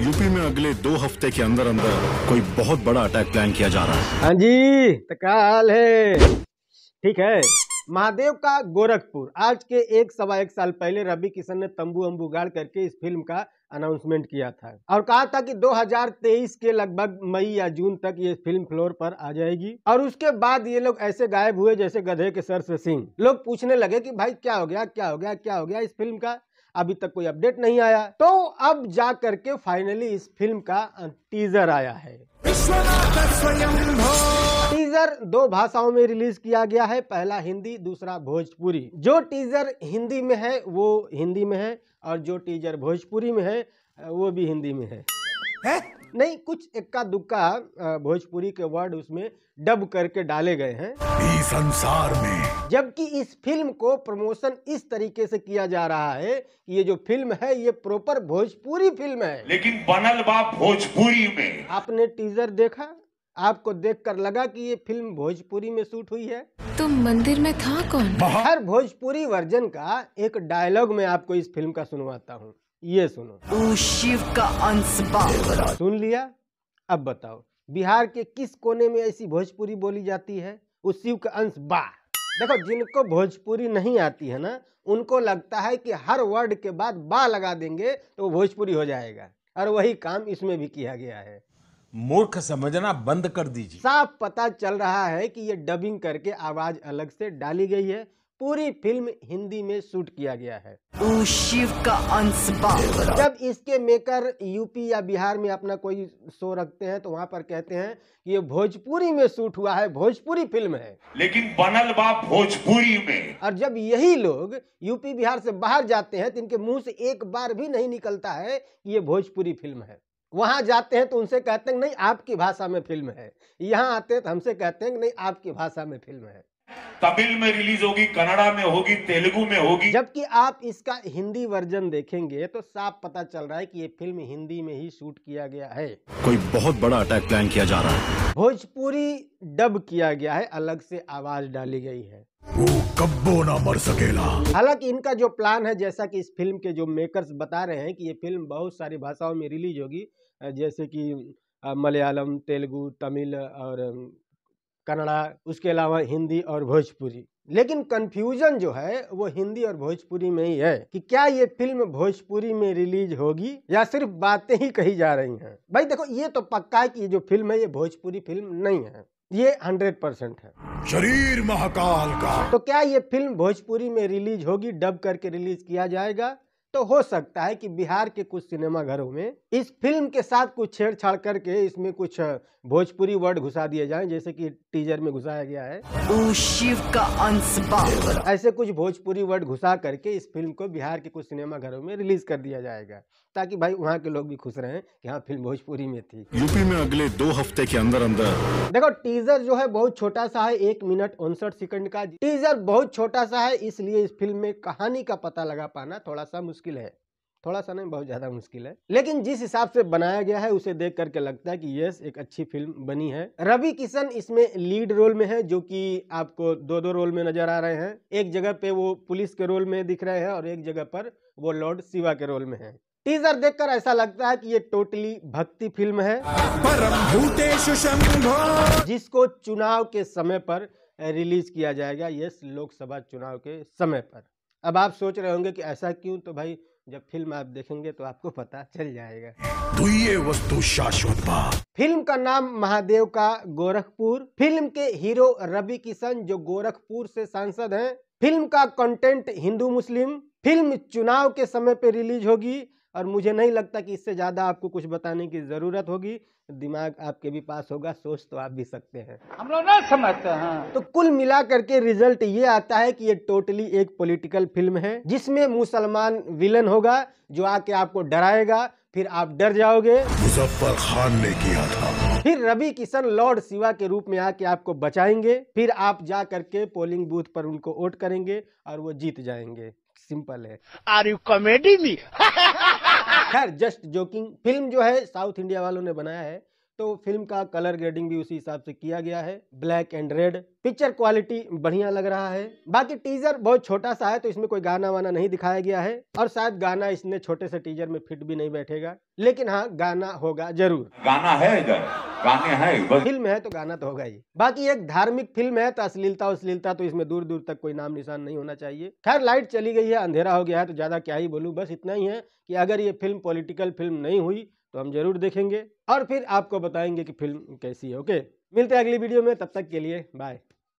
UP में अगले दो हफ्ते के अंदर अंदर कोई बहुत बड़ा अटैक प्लान किया जा रहा है हाँ जी तो हाल है ठीक है महादेव का गोरखपुर आज के एक सवा एक साल पहले रवि किशन ने तंबू अम्बू गाड़ करके इस फिल्म का अनाउंसमेंट किया था और कहा था कि 2023 के लगभग मई या जून तक ये फिल्म फ्लोर पर आ जाएगी और उसके बाद ये लोग ऐसे गायब हुए जैसे गधे के सर से सिंह लोग पूछने लगे कि भाई क्या हो गया क्या हो गया क्या हो गया इस फिल्म का अभी तक कोई अपडेट नहीं आया तो अब जा करके फाइनली इस फिल्म का टीजर आया है टीजर दो भाषाओं में रिलीज किया गया है पहला हिंदी दूसरा भोजपुरी जो टीजर हिंदी में है वो हिंदी में है और जो टीजर भोजपुरी में है वो भी हिंदी में है, है? नहीं कुछ इक्का दुक्का भोजपुरी के वर्ड उसमें डब करके डाले गए हैं संसार में जबकि इस फिल्म को प्रमोशन इस तरीके से किया जा रहा है कि ये जो फिल्म है ये प्रॉपर भोजपुरी फिल्म है लेकिन बनल बा भोजपुरी में आपने टीजर देखा आपको देखकर लगा कि ये फिल्म भोजपुरी में शूट हुई है तुम मंदिर में था कौन हर भोजपुरी वर्जन का एक डायलॉग में आपको इस फिल्म का सुनवाता हूँ ये सुनो शिव का अंश सुन लिया अब बताओ बिहार के किस कोने में ऐसी भोजपुरी बोली जाती है उस शिव का अंश बा देखो जिनको भोजपुरी नहीं आती है ना उनको लगता है कि हर वर्ड के बाद बा लगा देंगे तो वो भोजपुरी हो जाएगा और वही काम इसमें भी किया गया है मूर्ख समझना बंद कर दीजिए साफ पता चल रहा है कि ये डबिंग करके आवाज अलग से डाली गई है पूरी फिल्म हिंदी में शूट किया गया है शिव का अंश जब इसके मेकर यूपी या बिहार में अपना कोई शो रखते हैं तो वहाँ पर कहते हैं कि ये भोजपुरी में शूट हुआ है भोजपुरी फिल्म है लेकिन बनल बा भोजपुरी में और जब यही लोग यूपी बिहार से बाहर जाते हैं तो इनके मुंह से एक बार भी नहीं निकलता है कि ये भोजपुरी फिल्म है वहां जाते हैं तो उनसे कहते हैं नहीं आपकी भाषा में फिल्म है यहाँ आते हैं तो हमसे कहते हैं नहीं आपकी भाषा में फिल्म है तमिल में रिलीज होगी कनाडा में होगी तेलुगु में होगी जबकि आप इसका हिंदी वर्जन देखेंगे तो साफ पता चल रहा है कि ये फिल्म हिंदी में ही शूट किया गया है कोई बहुत बड़ा अटैक प्लान किया जा रहा है भोजपुरी डब किया गया है अलग से आवाज डाली गई है वो कब्बो ना मर सकेला हालांकि इनका जो प्लान है जैसा कि इस फिल्म के जो मेकर्स बता रहे हैं कि ये फिल्म बहुत सारी भाषाओं में रिलीज होगी जैसे कि मलयालम तेलुगु तमिल और कन्नड़ा उसके अलावा हिंदी और भोजपुरी लेकिन कन्फ्यूजन जो है वो हिंदी और भोजपुरी में ही है कि क्या ये फिल्म भोजपुरी में रिलीज होगी या सिर्फ बातें ही कही जा रही हैं भाई देखो ये तो पक्का है कि ये जो फिल्म है ये भोजपुरी फिल्म नहीं है ये हंड्रेड परसेंट है शरीर महाकाल का तो क्या ये फिल्म भोजपुरी में रिलीज होगी डब करके रिलीज किया जाएगा तो हो सकता है कि बिहार के कुछ सिनेमाघरों में इस फिल्म के साथ कुछ छेड़छाड़ करके इसमें कुछ भोजपुरी वर्ड घुसा दिए जाए जैसे कि टीजर में घुसाया गया है शिव का अंश ऐसे कुछ भोजपुरी वर्ड घुसा करके इस फिल्म को बिहार के कुछ सिनेमाघरों में रिलीज कर दिया जाएगा ताकि भाई वहाँ के लोग भी खुश रहे कि हाँ फिल्म भोजपुरी में थी यूपी में अगले दो हफ्ते के अंदर अंदर देखो टीजर जो है बहुत छोटा सा है एक मिनट उनसठ सेकंड का टीजर बहुत छोटा सा है इसलिए इस फिल्म में कहानी का पता लगा पाना थोड़ा सा मुश्किल है थोड़ा सा नहीं बहुत ज़्यादा मुश्किल है लेकिन जिस हिसाब से बनाया गया है उसे देख करके लगता है कि यस एक अच्छी फिल्म बनी है रवि किशन इसमें लीड रोल में है जो कि आपको दो दो रोल में नजर आ रहे हैं एक जगह पे वो पुलिस के रोल में दिख रहे हैं और एक जगह पर वो लॉर्ड शिवा के रोल में है टीजर देखकर ऐसा लगता है कि ये टोटली भक्ति फिल्म है जिसको चुनाव के समय पर रिलीज किया जाएगा यस लोकसभा चुनाव के समय पर अब आप सोच रहे होंगे कि ऐसा क्यों तो भाई जब फिल्म आप देखेंगे तो आपको पता चल जाएगा तो ये वस्तु तो शाश्वत फिल्म का नाम महादेव का गोरखपुर फिल्म के हीरो रवि किशन जो गोरखपुर से सांसद हैं फिल्म का कंटेंट हिंदू मुस्लिम फिल्म चुनाव के समय पे रिलीज होगी और मुझे नहीं लगता कि इससे ज़्यादा आपको कुछ बताने की ज़रूरत होगी दिमाग आपके भी पास होगा सोच तो आप भी सकते हैं हम लोग ना समझते हैं तो कुल मिला करके रिजल्ट ये आता है कि ये टोटली एक पॉलिटिकल फिल्म है जिसमें मुसलमान विलन होगा जो आके आपको डराएगा फिर आप डर जाओगे मुजफ्फर खान ने किया था फिर रवि किशन लॉर्ड शिवा के रूप में आके आपको बचाएंगे फिर आप जा करके पोलिंग बूथ पर उनको वोट करेंगे और वो जीत जाएंगे सिंपल है आर यू कॉमेडी मी खैर जस्ट जोकिंग फिल्म जो है साउथ इंडिया वालों ने बनाया है तो फिल्म का कलर ग्रेडिंग भी उसी हिसाब से किया गया है black and red picture quality बढ़िया लग रहा है बाकी टीजर बहुत छोटा सा है तो इसमें कोई गाना वाना नहीं दिखाया गया है और शायद गाना इसने छोटे से टीजर में फिट भी नहीं बैठेगा लेकिन हाँ गाना होगा जरूर गाना है इधर गाने हैं फिल्म है तो गाना तो होगा ही बाकी एक धार्मिक फिल्म है तो अश्लीलता अश्लीलता तो इसमें दूर दूर तक कोई नाम निशान नहीं होना चाहिए खैर लाइट चली गई है अंधेरा हो गया है तो ज़्यादा क्या ही बोलूँ बस इतना ही है कि अगर ये फिल्म पॉलिटिकल फिल्म नहीं हुई तो हम जरूर देखेंगे और फिर आपको बताएंगे कि फिल्म कैसी है ओके मिलते हैं अगली वीडियो में तब तक के लिए बाय